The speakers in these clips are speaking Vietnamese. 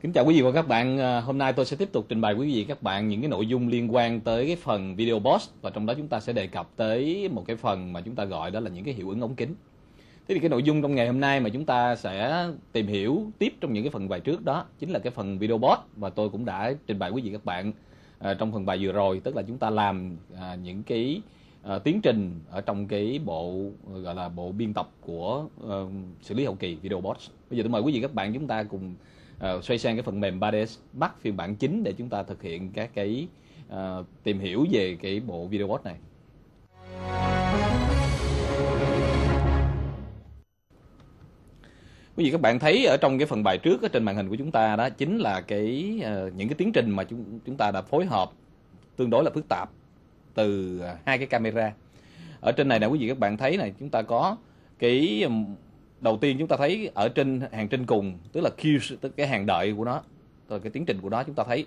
Kính chào quý vị và các bạn. À, hôm nay tôi sẽ tiếp tục trình bày quý vị các bạn những cái nội dung liên quan tới cái phần video boss và trong đó chúng ta sẽ đề cập tới một cái phần mà chúng ta gọi đó là những cái hiệu ứng ống kính. Thế thì cái nội dung trong ngày hôm nay mà chúng ta sẽ tìm hiểu tiếp trong những cái phần bài trước đó chính là cái phần video boss và tôi cũng đã trình bày quý vị các bạn à, trong phần bài vừa rồi, tức là chúng ta làm à, những cái tiến trình ở trong cái bộ gọi là bộ biên tập của ờ, xử lý hậu kỳ video boss. Bây giờ tôi mời quý vị các bạn chúng ta cùng uh, xoay sang cái phần mềm 3ds Max phiên bản chính để chúng ta thực hiện các cái uh, tìm hiểu về cái bộ video watch này quý vị các bạn thấy ở trong cái phần bài trước ở trên màn hình của chúng ta đó chính là cái uh, những cái tiến trình mà chúng chúng ta đã phối hợp tương đối là phức tạp từ hai cái camera ở trên này nè quý vị các bạn thấy này chúng ta có cái đầu tiên chúng ta thấy ở trên hàng trên cùng tức là queue tức cái hàng đợi của nó tức là cái tiến trình của nó chúng ta thấy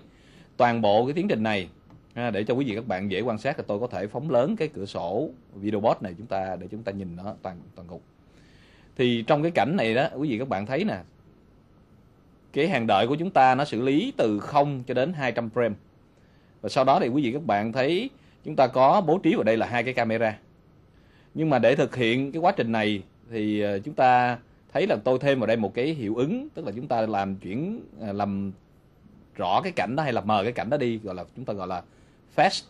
toàn bộ cái tiến trình này để cho quý vị các bạn dễ quan sát thì tôi có thể phóng lớn cái cửa sổ video bot này chúng ta để chúng ta nhìn nó toàn toàn cục thì trong cái cảnh này đó quý vị các bạn thấy nè cái hàng đợi của chúng ta nó xử lý từ 0 cho đến 200 frame và sau đó thì quý vị các bạn thấy chúng ta có bố trí vào đây là hai cái camera nhưng mà để thực hiện cái quá trình này thì ờ, chúng ta thấy là tôi thêm vào đây một cái hiệu ứng tức là chúng ta làm chuyển ờ, làm rõ cái cảnh đó hay là mờ cái cảnh đó đi gọi là chúng ta gọi là fast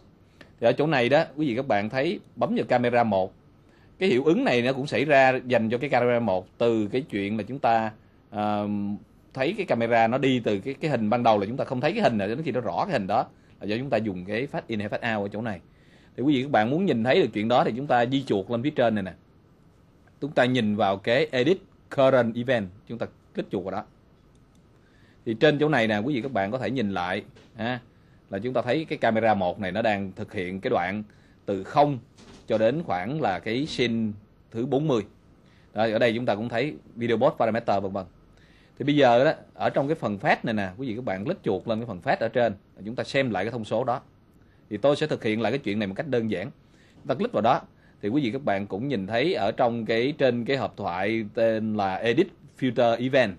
thì ở chỗ này đó quý vị các bạn thấy bấm vào camera một cái hiệu ứng này nó cũng xảy ra dành cho cái camera một từ cái chuyện là chúng ta uh, thấy cái camera nó đi từ cái cái hình ban đầu là chúng ta không thấy cái hình này đến khi nó rõ cái hình đó là do chúng ta dùng cái phát in hay phát out ở chỗ này thì quý vị các bạn muốn nhìn thấy được chuyện đó thì chúng ta di chuột lên phía trên này nè chúng ta nhìn vào cái edit current event chúng ta kích chuột vào đó thì trên chỗ này nè quý vị các bạn có thể nhìn lại ha, là chúng ta thấy cái camera một này nó đang thực hiện cái đoạn từ 0 cho đến khoảng là cái scene thứ 40 đó, ở đây chúng ta cũng thấy video post parameter vân vân thì bây giờ đó ở trong cái phần phát này nè quý vị các bạn click chuột lên cái phần phát ở trên chúng ta xem lại cái thông số đó thì tôi sẽ thực hiện lại cái chuyện này một cách đơn giản chúng ta click vào đó thì quý vị các bạn cũng nhìn thấy ở trong cái trên cái hộp thoại tên là edit filter event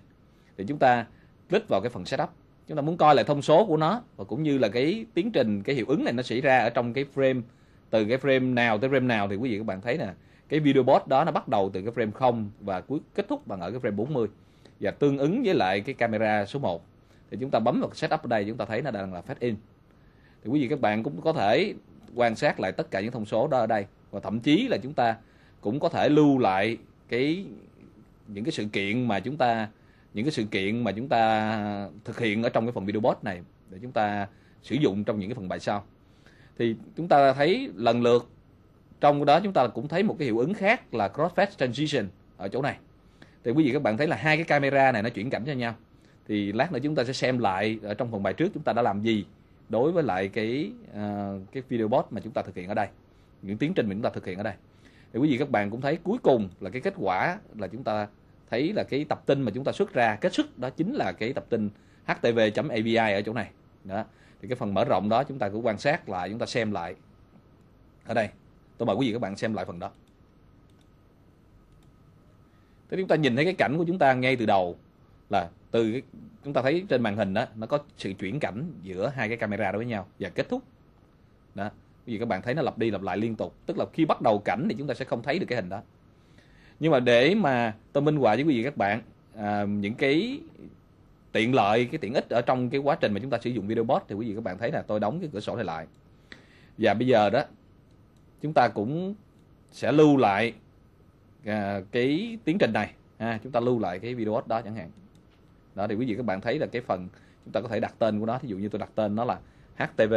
thì chúng ta click vào cái phần setup chúng ta muốn coi lại thông số của nó và cũng như là cái tiến trình cái hiệu ứng này nó xảy ra ở trong cái frame từ cái frame nào tới frame nào thì quý vị các bạn thấy nè cái video board đó nó bắt đầu từ cái frame 0 và cuối kết thúc bằng ở cái frame 40 và tương ứng với lại cái camera số 1 thì chúng ta bấm vào setup ở đây chúng ta thấy nó đang là fade in thì quý vị các bạn cũng có thể quan sát lại tất cả những thông số đó ở đây và thậm chí là chúng ta cũng có thể lưu lại cái những cái sự kiện mà chúng ta những cái sự kiện mà chúng ta thực hiện ở trong cái phần video bot này để chúng ta sử dụng trong những cái phần bài sau thì chúng ta thấy lần lượt trong đó chúng ta cũng thấy một cái hiệu ứng khác là cross fast transition ở chỗ này thì quý vị các bạn thấy là hai cái camera này nó chuyển cảnh cho nhau thì lát nữa chúng ta sẽ xem lại ở trong phần bài trước chúng ta đã làm gì đối với lại cái uh, cái video bot mà chúng ta thực hiện ở đây những tiến trình mình chúng ta thực hiện ở đây thì quý vị các bạn cũng thấy cuối cùng là cái kết quả là chúng ta thấy là cái tập tin mà chúng ta xuất ra kết xuất đó chính là cái tập tin htv abi ở chỗ này đó thì cái phần mở rộng đó chúng ta cứ quan sát lại chúng ta xem lại ở đây tôi mời quý vị các bạn xem lại phần đó thế chúng ta nhìn thấy cái cảnh của chúng ta ngay từ đầu là từ cái, chúng ta thấy trên màn hình đó nó có sự chuyển cảnh giữa hai cái camera đối với nhau và kết thúc đó vì các bạn thấy nó lặp đi lặp lại liên tục tức là khi bắt đầu cảnh thì chúng ta sẽ không thấy được cái hình đó nhưng mà để mà tôi minh họa với quý vị các bạn à, những cái tiện lợi cái tiện ích ở trong cái quá trình mà chúng ta sử dụng video bot thì quý vị các bạn thấy là tôi đóng cái cửa sổ này lại và bây giờ đó chúng ta cũng sẽ lưu lại à, cái tiến trình này à, chúng ta lưu lại cái video đó chẳng hạn đó thì quý vị các bạn thấy là cái phần chúng ta có thể đặt tên của nó thí dụ như tôi đặt tên nó là HTV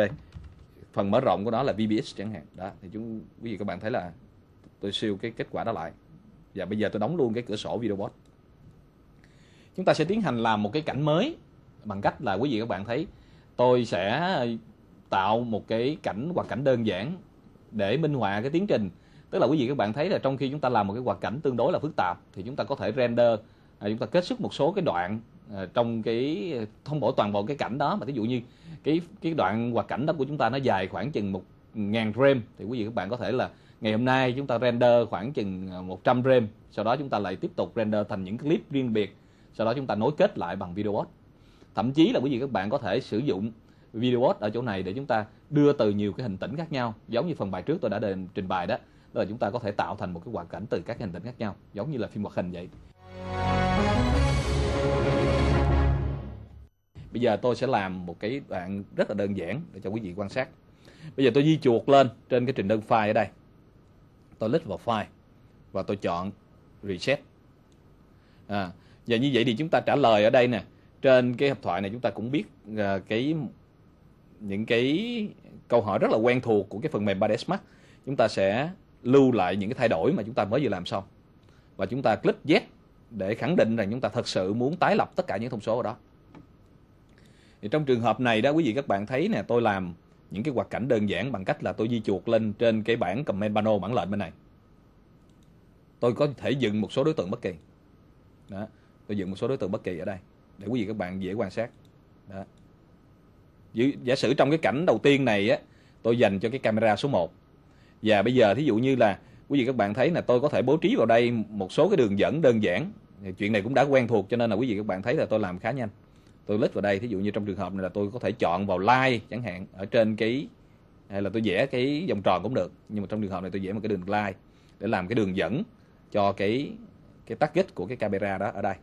phần mở rộng của nó là VBS chẳng hạn đó thì chúng quý vị các bạn thấy là tôi siêu cái kết quả đó lại và bây giờ tôi đóng luôn cái cửa sổ video bot chúng ta sẽ tiến hành làm một cái cảnh mới bằng cách là quý vị các bạn thấy tôi sẽ tạo một cái cảnh hoặc cảnh đơn giản để minh họa cái tiến trình tức là quý vị các bạn thấy là trong khi chúng ta làm một cái hoạt cảnh tương đối là phức tạp thì chúng ta có thể render à, chúng ta kết xuất một số cái đoạn Ờ, trong cái thông bỏ toàn bộ cái cảnh đó mà ví dụ như cái cái đoạn hoạt cảnh đó của chúng ta nó dài khoảng chừng một ngàn frame thì quý vị các bạn có thể là ngày hôm nay chúng ta render khoảng chừng 100 ờ, frame sau đó chúng ta lại tiếp tục render thành những clip riêng biệt sau đó chúng ta nối kết lại bằng video bot thậm chí là quý vị các bạn có thể sử dụng video bot ở chỗ này để chúng ta đưa từ nhiều cái hình tĩnh khác nhau giống như phần bài trước tôi đã đề, trình bày đó, đó là chúng ta có thể tạo thành một cái hoạt cảnh từ các hình tĩnh khác nhau giống như là phim hoạt hình vậy bây giờ tôi sẽ làm một cái đoạn rất là đơn giản để cho quý vị quan sát bây giờ tôi di chuột lên trên cái trình đơn file ở đây tôi click vào file và tôi chọn reset à, và như vậy thì chúng ta trả lời ở đây nè trên cái hộp thoại này chúng ta cũng biết uh, cái những cái câu hỏi rất là quen thuộc của cái phần mềm 3ds Max chúng ta sẽ lưu lại những cái thay đổi mà chúng ta mới vừa làm xong và chúng ta click yes để khẳng định rằng chúng ta thật sự muốn tái lập tất cả những thông số ở đó thì trong trường hợp này đó quý vị các bạn thấy nè, tôi làm những cái hoạt cảnh đơn giản bằng cách là tôi di chuột lên trên cái bảng comment pano bản lệnh bên này. Tôi có thể dựng một số đối tượng bất kỳ. Đó, tôi dựng một số đối tượng bất kỳ ở đây để quý vị các bạn dễ quan sát. Đó. Giả sử trong cái cảnh đầu tiên này á, tôi dành cho cái camera số 1. Và bây giờ thí dụ như là quý vị các bạn thấy là tôi có thể bố trí vào đây một số cái đường dẫn đơn giản. Chuyện này cũng đã quen thuộc cho nên là quý vị các bạn thấy là tôi làm khá nhanh tôi click vào đây thí dụ như trong trường hợp này là tôi có thể chọn vào line chẳng hạn ở trên cái hay là tôi vẽ cái vòng tròn cũng được nhưng mà trong trường hợp này tôi vẽ một cái đường line để làm cái đường dẫn cho cái cái target của cái camera đó ở đây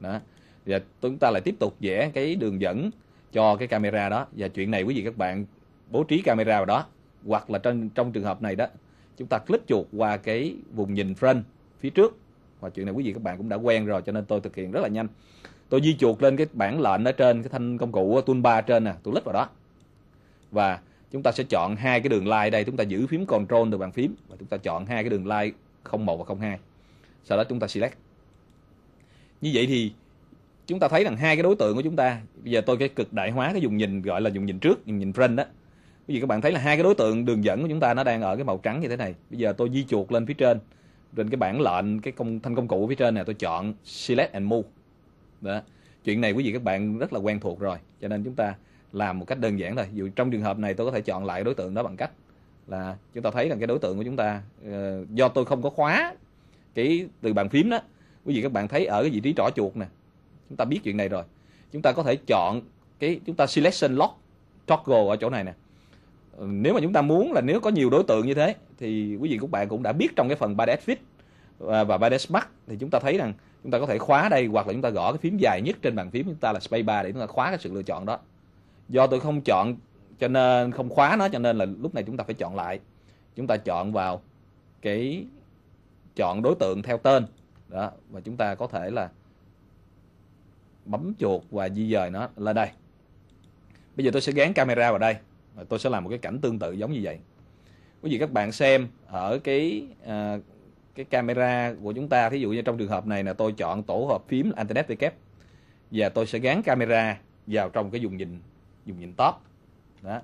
đó và chúng ta lại tiếp tục vẽ cái đường dẫn cho cái camera đó và chuyện này quý vị các bạn bố trí camera vào đó hoặc là trong trong trường hợp này đó chúng ta click chuột qua cái vùng nhìn front phía trước và chuyện này quý vị các bạn cũng đã quen rồi cho nên tôi thực hiện rất là nhanh tôi di chuột lên cái bảng lệnh ở trên cái thanh công cụ toolbar trên nè tôi click vào đó và chúng ta sẽ chọn hai cái đường line đây chúng ta giữ phím control được bàn phím và chúng ta chọn hai cái đường line 01 và 02 sau đó chúng ta select như vậy thì chúng ta thấy rằng hai cái đối tượng của chúng ta bây giờ tôi cái cực đại hóa cái dùng nhìn gọi là dùng nhìn trước dùng nhìn frame đó bây giờ các bạn thấy là hai cái đối tượng đường dẫn của chúng ta nó đang ở cái màu trắng như thế này bây giờ tôi di chuột lên phía trên trên cái bảng lệnh cái công thanh công cụ ở phía trên này tôi chọn select and move đó. Chuyện này quý vị các bạn rất là quen thuộc rồi, cho nên chúng ta làm một cách đơn giản thôi. Dù trong trường hợp này tôi có thể chọn lại đối tượng đó bằng cách là chúng ta thấy rằng cái đối tượng của chúng ta ờ, do tôi không có khóa cái từ bàn phím đó. Quý vị các bạn thấy ở cái vị trí trỏ chuột nè. Chúng ta biết chuyện này rồi. Chúng ta có thể chọn cái chúng ta selection lock toggle ở chỗ này nè ừ, nếu mà chúng ta muốn là nếu có nhiều đối tượng như thế thì quý vị các bạn cũng đã biết trong cái phần 3ds fit ờ, và 3ds max thì chúng ta thấy rằng chúng ta có thể khóa đây hoặc là chúng ta gõ cái phím dài nhất trên bàn phím chúng ta là space bar để chúng ta khóa cái sự lựa chọn đó do tôi không chọn cho nên không khóa nó cho nên là lúc này chúng ta phải chọn lại chúng ta chọn vào cái chọn đối tượng theo tên đó và chúng ta có thể là bấm chuột và di dời nó lên đây bây giờ tôi sẽ gán camera vào đây tôi sẽ làm một cái cảnh tương tự giống như vậy quý vị các bạn xem ở cái uh, cái camera của chúng ta thí dụ như trong trường hợp này là tôi chọn tổ hợp phím internet V kép e và tôi sẽ gắn camera vào trong cái dùng nhìn dùng nhìn top đó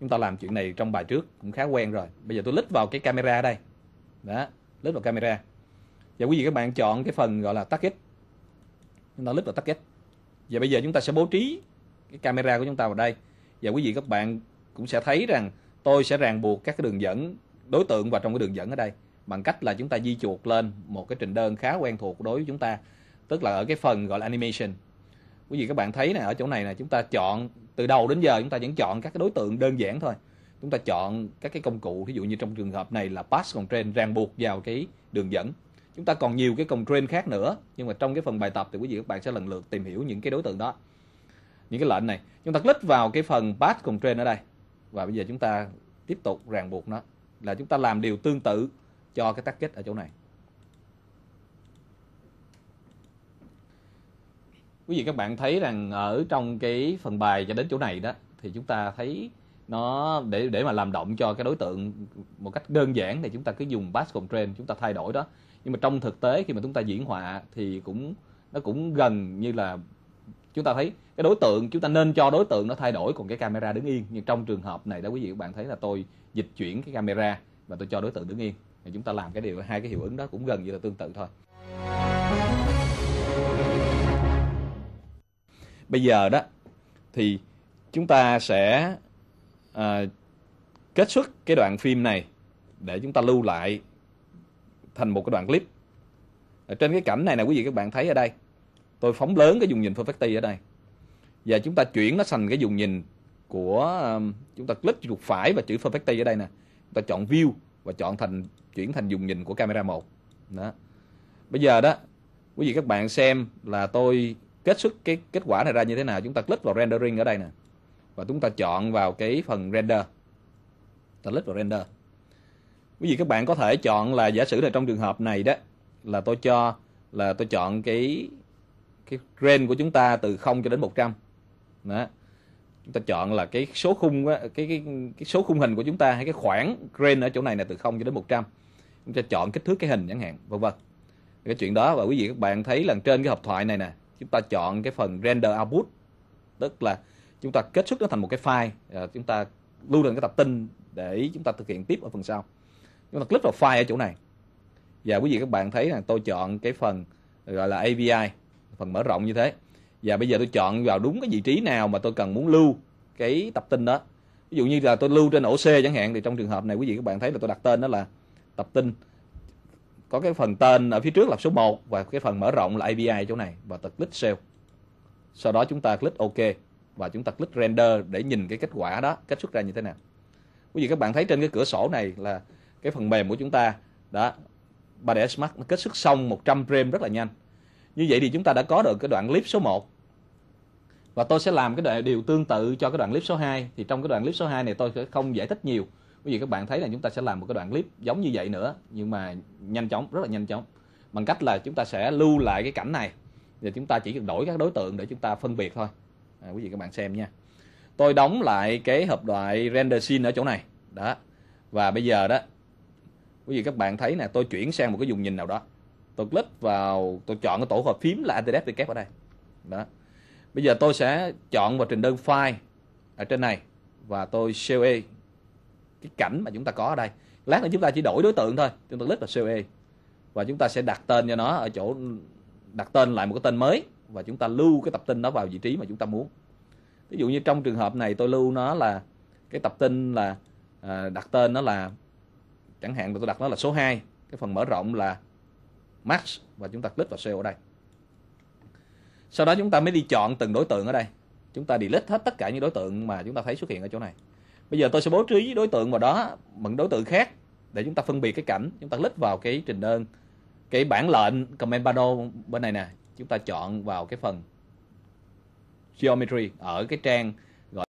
chúng ta làm chuyện này trong bài trước cũng khá quen rồi bây giờ tôi lít vào cái camera đây đó lít vào camera và quý vị các bạn chọn cái phần gọi là target chúng ta lít vào target và bây giờ chúng ta sẽ bố trí cái camera của chúng ta vào đây và quý vị các bạn cũng sẽ thấy rằng tôi sẽ ràng buộc các cái đường dẫn đối tượng vào trong cái đường dẫn ở đây bằng cách là chúng ta di chuột lên một cái trình đơn khá quen thuộc đối với chúng ta tức là ở cái phần gọi là animation quý vị các bạn thấy này ở chỗ này là chúng ta chọn từ đầu đến giờ chúng ta vẫn chọn các cái đối tượng đơn giản thôi chúng ta chọn các cái công cụ ví dụ như trong trường hợp này là pass constraint ràng buộc vào cái đường dẫn chúng ta còn nhiều cái constraint khác nữa nhưng mà trong cái phần bài tập thì quý vị các bạn sẽ lần lượt tìm hiểu những cái đối tượng đó những cái lệnh này chúng ta click vào cái phần pass constraint ở đây và bây giờ chúng ta tiếp tục ràng buộc nó là chúng ta làm điều tương tự cho cái target ở chỗ này. Quý vị các bạn thấy rằng ở trong cái phần bài cho đến chỗ này đó thì chúng ta thấy nó để để mà làm động cho cái đối tượng một cách đơn giản thì chúng ta cứ dùng bass constraint chúng ta thay đổi đó. Nhưng mà trong thực tế khi mà chúng ta diễn họa thì cũng nó cũng gần như là chúng ta thấy cái đối tượng chúng ta nên cho đối tượng nó thay đổi còn cái camera đứng yên nhưng trong trường hợp này đó quý vị các bạn thấy là tôi dịch chuyển cái camera và tôi cho đối tượng đứng yên thì chúng ta làm cái điều hai cái hiệu ứng đó cũng gần như là tương tự thôi bây giờ đó thì chúng ta sẽ à, kết xuất cái đoạn phim này để chúng ta lưu lại thành một cái đoạn clip ở trên cái cảnh này nè quý vị các bạn thấy ở đây tôi phóng lớn cái dùng nhìn perfecti ở đây và chúng ta chuyển nó thành cái dùng nhìn của um, chúng ta click chuột phải và chữ perfecti ở đây nè chúng ta chọn view và chọn thành chuyển thành dùng nhìn của camera một đó bây giờ đó quý vị các bạn xem là tôi kết xuất cái kết quả này ra như thế nào chúng ta click vào rendering ở đây nè và chúng ta chọn vào cái phần render ta click vào render quý vị các bạn có thể chọn là giả sử là trong trường hợp này đó là tôi cho là tôi chọn cái cái range của chúng ta từ 0 cho đến 100 đó chúng ta chọn là cái số khung cái, cái cái số khung hình của chúng ta hay cái khoảng grain ở chỗ này là từ 0 cho đến 100 chúng ta chọn kích thước cái hình chẳng hạn vân vân cái chuyện đó và quý vị các bạn thấy là trên cái hộp thoại này nè chúng ta chọn cái phần render output tức là chúng ta kết xuất nó thành một cái file à, chúng ta lưu lên cái tập tin để chúng ta thực hiện tiếp ở phần sau chúng ta click vào file ở chỗ này và quý vị các bạn thấy là tôi chọn cái phần gọi là avi phần mở rộng như thế và bây giờ tôi chọn vào đúng cái vị trí nào mà tôi cần muốn lưu cái tập tin đó ví dụ như là tôi lưu trên ổ C chẳng hạn thì trong trường hợp này quý vị các bạn thấy là tôi đặt tên đó là tập tin có cái phần tên ở phía trước là số 1 và cái phần mở rộng là API chỗ này và tôi click save sau đó chúng ta click OK và chúng ta click render để nhìn cái kết quả đó kết xuất ra như thế nào quý vị các bạn thấy trên cái cửa sổ này là cái phần mềm của chúng ta đã 3ds Max nó kết xuất xong 100 frame rất là nhanh như vậy thì chúng ta đã có được cái đoạn clip số 1 và tôi sẽ làm cái đoạn điều tương tự cho cái đoạn clip số 2 thì trong cái đoạn clip số 2 này tôi sẽ không giải thích nhiều bởi vì các bạn thấy là chúng ta sẽ làm một cái đoạn clip giống như vậy nữa nhưng mà nhanh chóng rất là nhanh chóng bằng cách là chúng ta sẽ lưu lại cái cảnh này và chúng ta chỉ cần đổi các đối tượng để chúng ta phân biệt thôi à, quý vị các bạn xem nha tôi đóng lại cái hợp loại render scene ở chỗ này đó và bây giờ đó quý vị các bạn thấy nè tôi chuyển sang một cái vùng nhìn nào đó tôi click vào tôi chọn cái tổ hợp phím là ATF ở đây đó Bây giờ tôi sẽ chọn vào trình đơn file ở trên này và tôi CE cái cảnh mà chúng ta có ở đây. Lát nữa chúng ta chỉ đổi đối tượng thôi, chúng ta click vào CE và chúng ta sẽ đặt tên cho nó ở chỗ đặt tên lại một cái tên mới và chúng ta lưu cái tập tin đó vào vị trí mà chúng ta muốn. Ví dụ như trong trường hợp này tôi lưu nó là cái tập tin là à, đặt tên nó là chẳng hạn tôi đặt nó là số 2, cái phần mở rộng là max và chúng ta click vào Save ở đây sau đó chúng ta mới đi chọn từng đối tượng ở đây chúng ta delete hết tất cả những đối tượng mà chúng ta thấy xuất hiện ở chỗ này bây giờ tôi sẽ bố trí đối tượng vào đó bằng đối tượng khác để chúng ta phân biệt cái cảnh chúng ta click vào cái trình đơn cái bản lệnh command panel bên này nè chúng ta chọn vào cái phần geometry ở cái trang